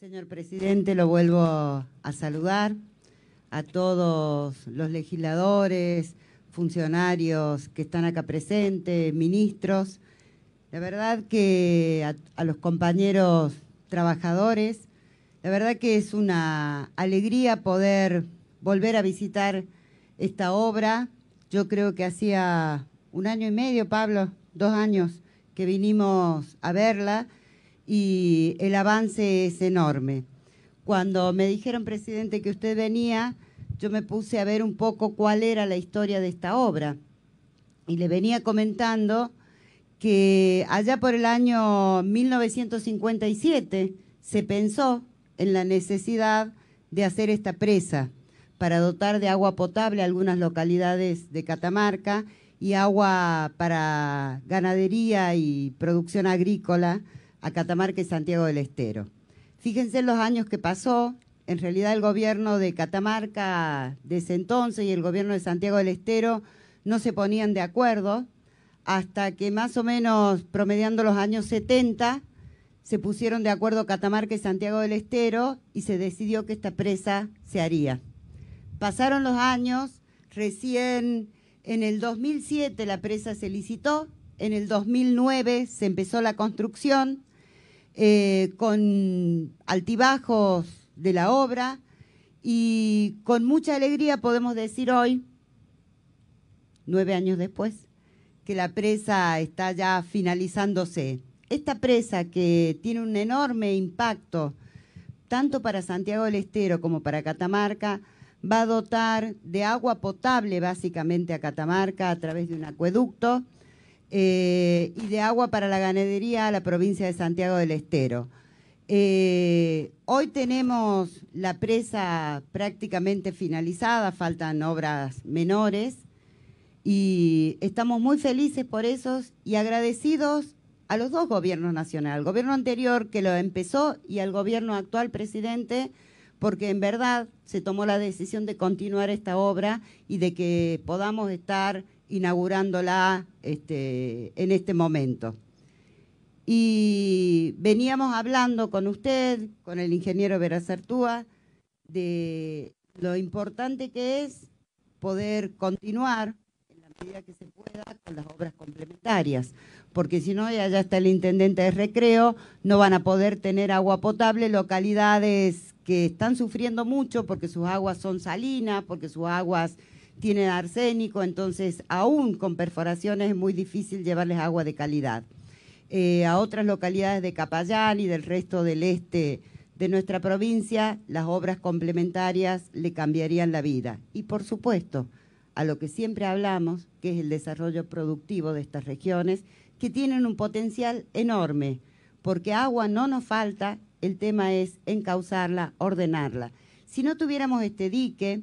Señor presidente, lo vuelvo a saludar a todos los legisladores, funcionarios que están acá presentes, ministros. La verdad que a, los compañeros trabajadores, la verdad que es una alegría poder volver a visitar esta obra. Yo creo que hacía un año y medio, Pablo, dos años que vinimos a verla y el avance es enorme. Cuando me dijeron, presidente, que usted venía, yo me puse a ver un poco cuál era la historia de esta obra y le venía comentando que allá por el año 1957 se pensó en la necesidad de hacer esta presa para dotar de agua potable a algunas localidades de Catamarca y agua para ganadería y producción agrícola a Catamarca y Santiago del Estero. Fíjense los años que pasó. En realidad el gobierno de Catamarca de ese entonces y el gobierno de Santiago del Estero no se ponían de acuerdo hasta que más o menos promediando los años 70 se pusieron de acuerdo Catamarca y Santiago del Estero y se decidió que esta presa se haría. Pasaron los años, recién en el 2007 la presa se licitó, en el 2009 se empezó la construcción, eh, con altibajos de la obra y con mucha alegría podemos decir hoy, nueve años después, que la presa está ya finalizándose. Esta presa que tiene un enorme impacto tanto para Santiago del Estero como para Catamarca, va a dotar de agua potable básicamente a Catamarca a través de un acueducto eh, y de agua para la ganadería a la provincia de Santiago del Estero. Eh, hoy tenemos la presa prácticamente finalizada, faltan obras menores y estamos muy felices por eso y agradecidos a los dos gobiernos nacionales, al gobierno anterior que lo empezó y al gobierno actual presidente, porque en verdad se tomó la decisión de continuar esta obra y de que podamos estar inaugurándola este, en este momento. Y veníamos hablando con usted, con el ingeniero Sartúa, de lo importante que es poder continuar en la medida que se pueda con las obras complementarias, porque si no, ya está el intendente de recreo, no van a poder tener agua potable localidades que están sufriendo mucho porque sus aguas son salinas, porque sus aguas tiene arsénico, entonces aún con perforaciones es muy difícil llevarles agua de calidad. Eh, a otras localidades de Capayán y del resto del este de nuestra provincia, las obras complementarias le cambiarían la vida. Y por supuesto, a lo que siempre hablamos, que es el desarrollo productivo de estas regiones, que tienen un potencial enorme, porque agua no nos falta, el tema es encauzarla, ordenarla. Si no tuviéramos este dique,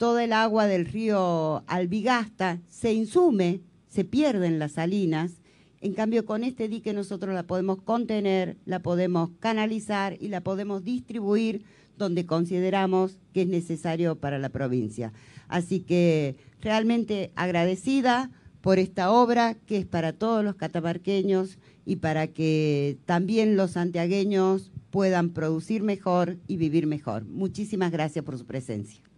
toda el agua del río Albigasta se insume, se pierden las salinas. En cambio, con este dique nosotros la podemos contener, la podemos canalizar y la podemos distribuir donde consideramos que es necesario para la provincia. Así que realmente agradecida por esta obra que es para todos los catamarqueños y para que también los santiagueños puedan producir mejor y vivir mejor. Muchísimas gracias por su presencia.